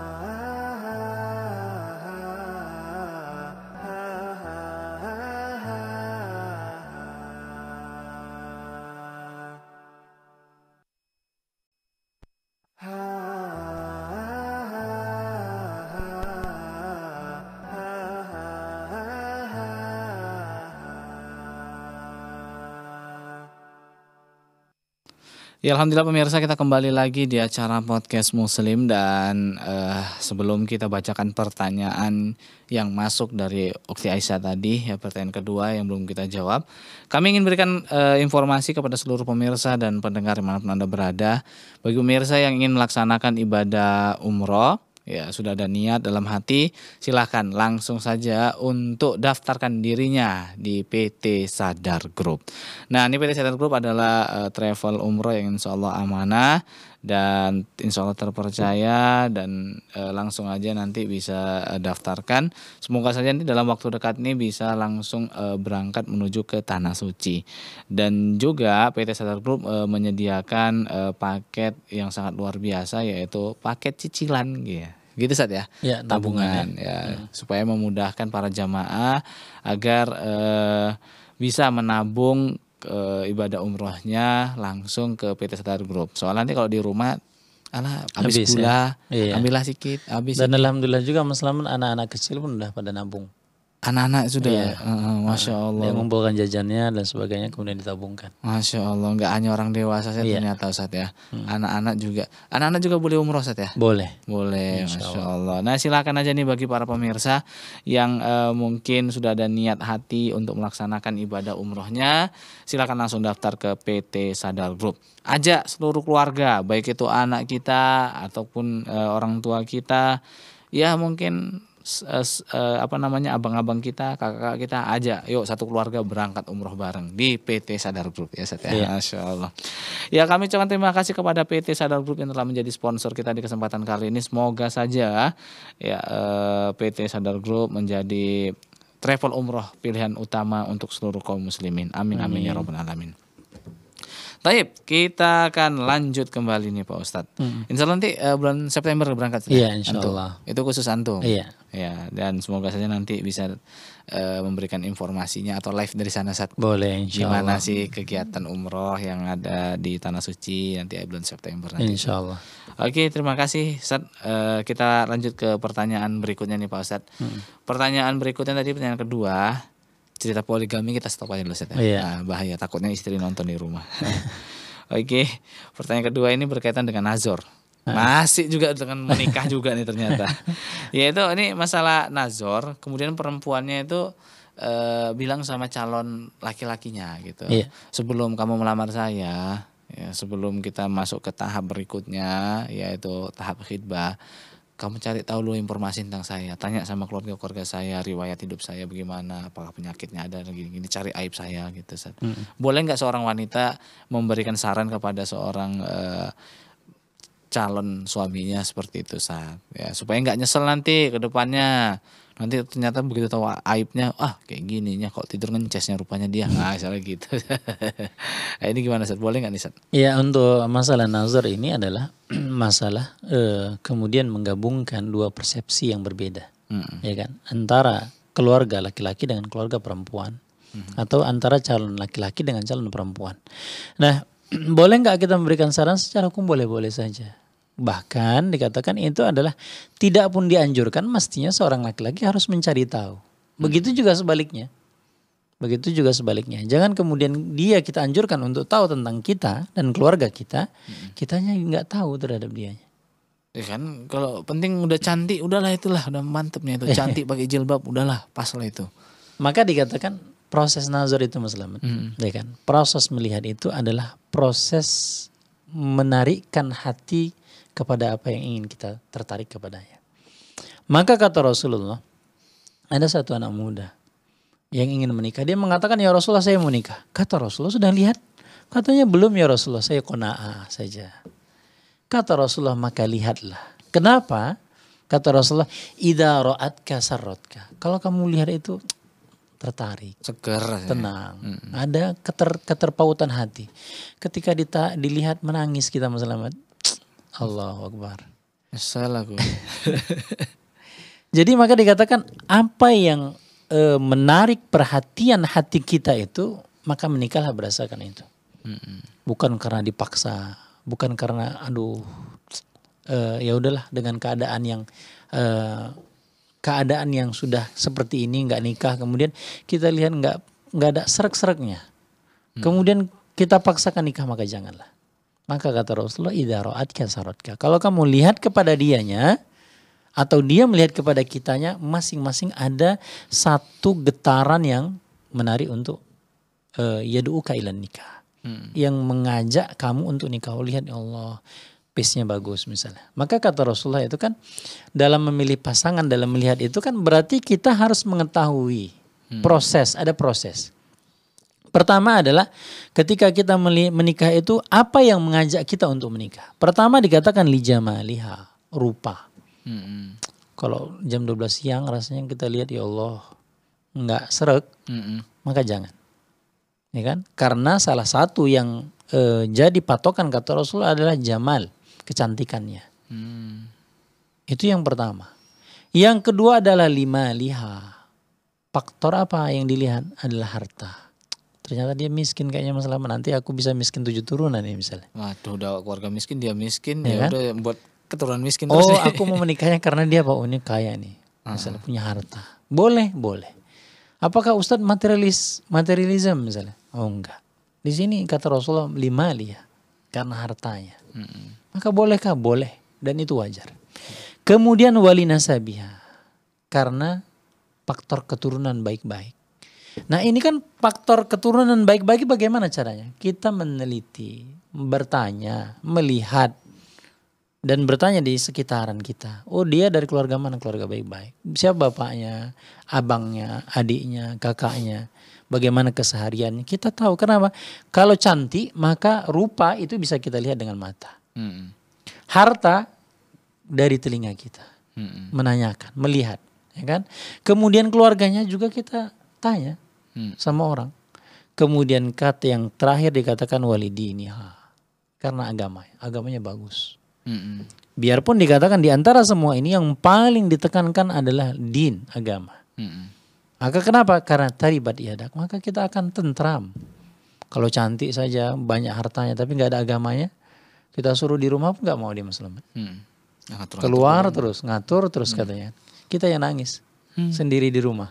Ya alhamdulillah pemirsa kita kembali lagi di acara podcast Muslim dan uh, sebelum kita bacakan pertanyaan yang masuk dari Ukti Aisyah tadi ya pertanyaan kedua yang belum kita jawab. Kami ingin berikan uh, informasi kepada seluruh pemirsa dan pendengar dimanapun Anda berada. Bagi pemirsa yang ingin melaksanakan ibadah umroh ya sudah ada niat dalam hati, silahkan langsung saja untuk daftarkan dirinya di PT Sadar Group. Nah, ini PT Sadar Group adalah uh, travel umroh yang insya Allah amanah dan insya Allah terpercaya dan e, langsung aja nanti bisa e, daftarkan. Semoga saja nanti dalam waktu dekat ini bisa langsung e, berangkat menuju ke Tanah Suci. Dan juga PT Sadar Group e, menyediakan e, paket yang sangat luar biasa yaitu paket cicilan gitu ya. gitu saat ya, ya tabungan, ya, ya supaya memudahkan para jamaah agar e, bisa menabung e, ibadah umrohnya langsung ke PT Star Group. Soalnya nanti kalau di rumah ala, habis, habis gula, ya? iya. ambillah sedikit, habis. Dan sikit. alhamdulillah juga Mas Laman anak-anak kecil pun udah pada nabung anak-anak sudah iya. uh, masya allah Dia mengumpulkan jajannya dan sebagainya kemudian ditabungkan masya allah nggak hanya orang dewasa saja iya. ternyata Ustaz ya anak hmm. anak-anak juga anak-anak juga boleh umroh Ustaz ya boleh boleh masya, iya, masya allah. allah nah silakan aja nih bagi para pemirsa yang uh, mungkin sudah ada niat hati untuk melaksanakan ibadah umrohnya silakan langsung daftar ke PT Sadar Group ajak seluruh keluarga baik itu anak kita ataupun uh, orang tua kita ya mungkin uh, uh, apa namanya abang-abang kita, kakak-kakak kita aja, yuk satu keluarga berangkat umroh bareng di PT Sadar Group ya Seth. Ya. Iya. Masya Allah. Ya kami ucapkan terima kasih kepada PT Sadar Group yang telah menjadi sponsor kita di kesempatan kali ini. Semoga saja ya uh, eh, PT Sadar Group menjadi travel umroh pilihan utama untuk seluruh kaum muslimin. Amin amin, ya amin ya robbal alamin. Taib, kita akan lanjut kembali nih Pak Ustadz. Hmm. Insya Allah nanti uh, bulan September berangkat. Iya, yeah, insya Allah. Antum. Itu khusus Antum. Iya. Yeah. dan semoga saja nanti bisa uh, memberikan informasinya atau live dari sana saat boleh insya gimana sih kegiatan umroh yang ada di tanah suci nanti bulan September nanti. Insya Allah. Oke, terima kasih. Ustadz. Uh, kita lanjut ke pertanyaan berikutnya nih Pak Ustadz. Hmm. Pertanyaan berikutnya tadi pertanyaan kedua cerita poligami kita stop aja dulu set. Nah, ya. iya. bahaya takutnya istri nonton di rumah. Oke, pertanyaan kedua ini berkaitan dengan nazar. Ah. Masih juga dengan menikah juga nih ternyata. Yaitu ini masalah nazar, kemudian perempuannya itu e, bilang sama calon laki-lakinya gitu. Yeah. Sebelum kamu melamar saya, ya, sebelum kita masuk ke tahap berikutnya yaitu tahap khidbah kamu cari tahu lu informasi tentang saya tanya sama keluarga keluarga saya riwayat hidup saya bagaimana apakah penyakitnya ada gini gini cari aib saya gitu Mm -hmm. boleh nggak seorang wanita memberikan saran kepada seorang uh, calon suaminya seperti itu saat ya supaya nggak nyesel nanti kedepannya nanti ternyata begitu tahu aibnya ah kayak gininya kok tidur ngecasnya rupanya dia nah misalnya gitu nah, ini gimana Seth boleh nggak nih set? Ya untuk masalah nazar ini adalah masalah eh, kemudian menggabungkan dua persepsi yang berbeda hmm. ya kan antara keluarga laki-laki dengan keluarga perempuan hmm. atau antara calon laki-laki dengan calon perempuan nah boleh nggak kita memberikan saran secara hukum boleh-boleh saja Bahkan dikatakan itu adalah tidak pun dianjurkan mestinya seorang laki-laki harus mencari tahu. Begitu hmm. juga sebaliknya. Begitu juga sebaliknya. Jangan kemudian dia kita anjurkan untuk tahu tentang kita dan keluarga kita, hmm. kitanya nggak tahu terhadap dia. Ya kan kalau penting udah cantik udahlah itulah udah mantepnya itu cantik pakai jilbab udahlah pas lah itu. Maka dikatakan proses nazar itu Mas Laman, hmm. ya kan? Proses melihat itu adalah proses menarikkan hati kepada apa yang ingin kita tertarik kepadanya. Maka kata Rasulullah, ada satu anak muda yang ingin menikah. Dia mengatakan, ya Rasulullah saya mau nikah. Kata Rasulullah, sudah lihat? Katanya belum ya Rasulullah, saya kona'ah saja. Kata Rasulullah, maka lihatlah. Kenapa? Kata Rasulullah, idha ro'atka sarrotka. Kalau kamu lihat itu tertarik. Seger. Ya. Tenang. Ya. Hmm. Ada keter, keterpautan hati. Ketika dita, dilihat menangis kita Mas Allah Akbar. Nyesal aku. Jadi maka dikatakan apa yang e, menarik perhatian hati kita itu maka menikahlah berdasarkan itu. Mm-hmm. Bukan karena dipaksa, bukan karena aduh e, ya udahlah dengan keadaan yang e, keadaan yang sudah seperti ini nggak nikah kemudian kita lihat nggak nggak ada serak-seraknya. mm Kemudian kita paksakan nikah maka janganlah. Maka kata Rasulullah, idha ra'atka sarotka. Kalau kamu lihat kepada dianya, atau dia melihat kepada kitanya, masing-masing ada satu getaran yang menarik untuk uh, yadu'uka ilan nikah. Hmm. Yang mengajak kamu untuk nikah. Oh, lihat ya Allah, pace bagus misalnya. Maka kata Rasulullah itu kan, dalam memilih pasangan, dalam melihat itu kan berarti kita harus mengetahui hmm. proses, ada proses. Pertama adalah ketika kita menikah itu apa yang mengajak kita untuk menikah? Pertama dikatakan lijama liha, rupa. hmm Kalau jam 12 siang rasanya kita lihat ya Allah nggak serak, hmm maka jangan. Ya kan? Karena salah satu yang e, jadi patokan kata Rasul adalah jamal, kecantikannya. Hmm. Itu yang pertama. Yang kedua adalah lima liha. Faktor apa yang dilihat adalah harta ternyata dia miskin kayaknya masalahnya Nanti aku bisa miskin tujuh turunan ya misalnya. Waduh, udah keluarga miskin dia miskin ya, ya kan? udah buat keturunan miskin oh, terus. aku mau menikahnya karena dia Pak oh, ini kaya nih. Ah. Misalnya uh-huh. punya harta. Boleh, boleh. Apakah Ustadz materialis materialism misalnya? Oh enggak. Di sini kata Rasulullah lima liya karena hartanya. Mm-hmm. Maka bolehkah? Boleh dan itu wajar. Kemudian wali nasabiah karena faktor keturunan baik-baik. Nah ini kan faktor keturunan baik-baik bagaimana caranya? Kita meneliti, bertanya, melihat, dan bertanya di sekitaran kita. Oh dia dari keluarga mana? Keluarga baik-baik. Siapa bapaknya, abangnya, adiknya, kakaknya. Bagaimana kesehariannya? Kita tahu. Kenapa? Kalau cantik maka rupa itu bisa kita lihat dengan mata. Hmm. Harta dari telinga kita. Hmm. Menanyakan, melihat. Ya kan? Kemudian keluarganya juga kita tanya hmm. sama orang. Kemudian kata yang terakhir dikatakan ha karena agamanya, agamanya bagus. Hmm. Biarpun dikatakan di antara semua ini yang paling ditekankan adalah din agama. Hmm. Maka kenapa? Karena taribat iadak, maka kita akan tentram. Kalau cantik saja, banyak hartanya, tapi nggak ada agamanya, kita suruh di rumah pun nggak mau dia muslim. Hmm. Ngatur, Keluar terus, ngatur terus hmm. katanya. Kita yang nangis hmm. sendiri di rumah.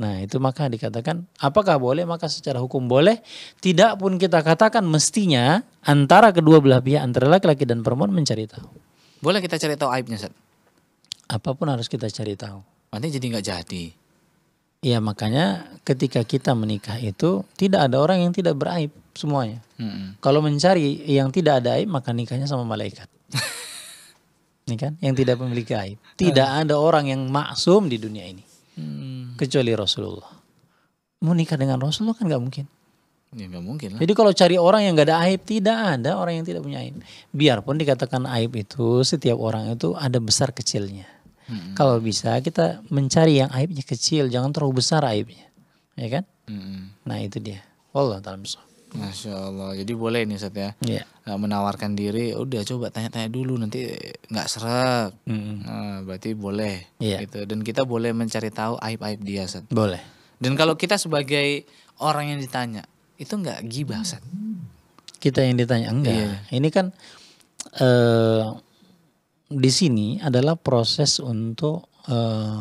Nah, itu maka dikatakan apakah boleh? Maka secara hukum boleh. Tidak pun kita katakan mestinya antara kedua belah pihak antara laki-laki dan perempuan mencari tahu. Boleh kita cari tahu aibnya, Seth? Apapun harus kita cari tahu. Nanti jadi nggak jadi. Iya, makanya ketika kita menikah itu tidak ada orang yang tidak beraib semuanya. -hmm. Kalau mencari yang tidak ada aib, maka nikahnya sama malaikat. ini kan yang tidak memiliki aib. Tidak eh. ada orang yang maksum di dunia ini. Hmm. Kecuali Rasulullah. Mau nikah dengan Rasulullah kan nggak mungkin. Ya gak mungkin lah. Jadi kalau cari orang yang gak ada aib, tidak ada orang yang tidak punya aib. Biarpun dikatakan aib itu, setiap orang itu ada besar kecilnya. -hmm. Kalau bisa kita mencari yang aibnya kecil, jangan terlalu besar aibnya. Ya kan? -hmm. Nah itu dia. Allah ta'ala Masya Allah. Jadi boleh nih Ustaz ya. Yeah. Iya. Menawarkan diri, udah coba tanya-tanya dulu nanti nggak serak. Mm. Nah, berarti boleh yeah. gitu. Dan kita boleh mencari tahu aib-aib dia Ustaz. Boleh. Dan kalau kita sebagai orang yang ditanya, itu nggak gibah Ustaz. Kita yang ditanya enggak. yeah. Ini kan eh di sini adalah proses untuk eh,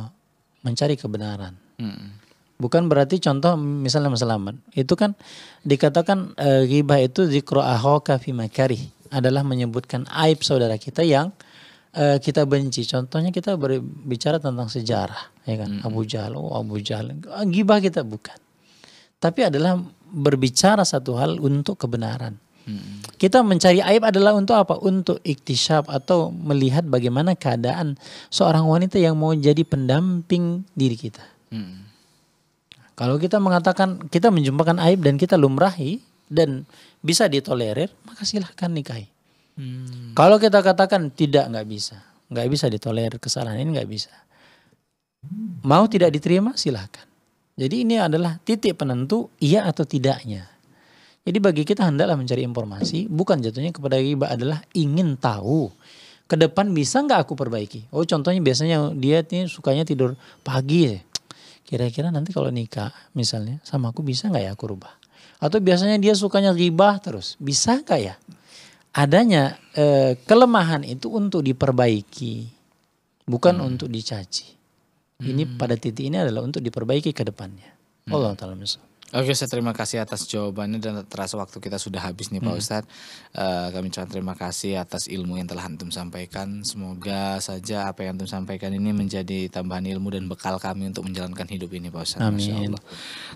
mencari kebenaran. Mm. Bukan berarti contoh misalnya selamat. Itu kan dikatakan e, ghibah itu zikru ahoka fi makarih adalah menyebutkan aib saudara kita yang e, kita benci. Contohnya kita berbicara tentang sejarah, ya kan? Hmm. Abu Jahal, oh Abu Jahal. Ghibah kita bukan. Tapi adalah berbicara satu hal untuk kebenaran. Hmm. Kita mencari aib adalah untuk apa? Untuk iktishab atau melihat bagaimana keadaan seorang wanita yang mau jadi pendamping diri kita. Hmm kalau kita mengatakan kita menjumpakan aib dan kita lumrahi dan bisa ditolerir, maka silahkan nikahi. Hmm. Kalau kita katakan tidak nggak bisa, nggak bisa ditolerir kesalahan ini nggak bisa. Mau tidak diterima silahkan. Jadi ini adalah titik penentu iya atau tidaknya. Jadi bagi kita hendaklah mencari informasi, bukan jatuhnya kepada riba adalah ingin tahu ke depan bisa nggak aku perbaiki. Oh contohnya biasanya dia ini sukanya tidur pagi ya kira-kira nanti kalau nikah misalnya sama aku bisa nggak ya aku rubah? Atau biasanya dia sukanya ribah terus, bisa nggak ya? Adanya e, kelemahan itu untuk diperbaiki, bukan hmm. untuk dicaci. Ini hmm. pada titik ini adalah untuk diperbaiki ke depannya. Hmm. Allah Ta'ala misal. Oke, saya terima kasih atas jawabannya dan terasa waktu kita sudah habis nih Pak hmm. Ustadz. Uh, kami ucapkan terima kasih atas ilmu yang telah antum sampaikan. Semoga saja apa yang antum sampaikan ini menjadi tambahan ilmu dan bekal kami untuk menjalankan hidup ini Pak Ustadz. Amin.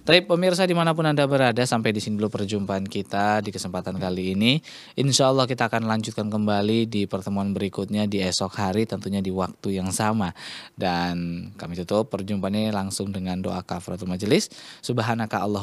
Tapi pemirsa dimanapun anda berada, sampai di sini dulu perjumpaan kita di kesempatan kali ini. Insya Allah kita akan lanjutkan kembali di pertemuan berikutnya di esok hari, tentunya di waktu yang sama. Dan kami tutup perjumpaannya langsung dengan doa kafaratul majelis. Subhanaka Allah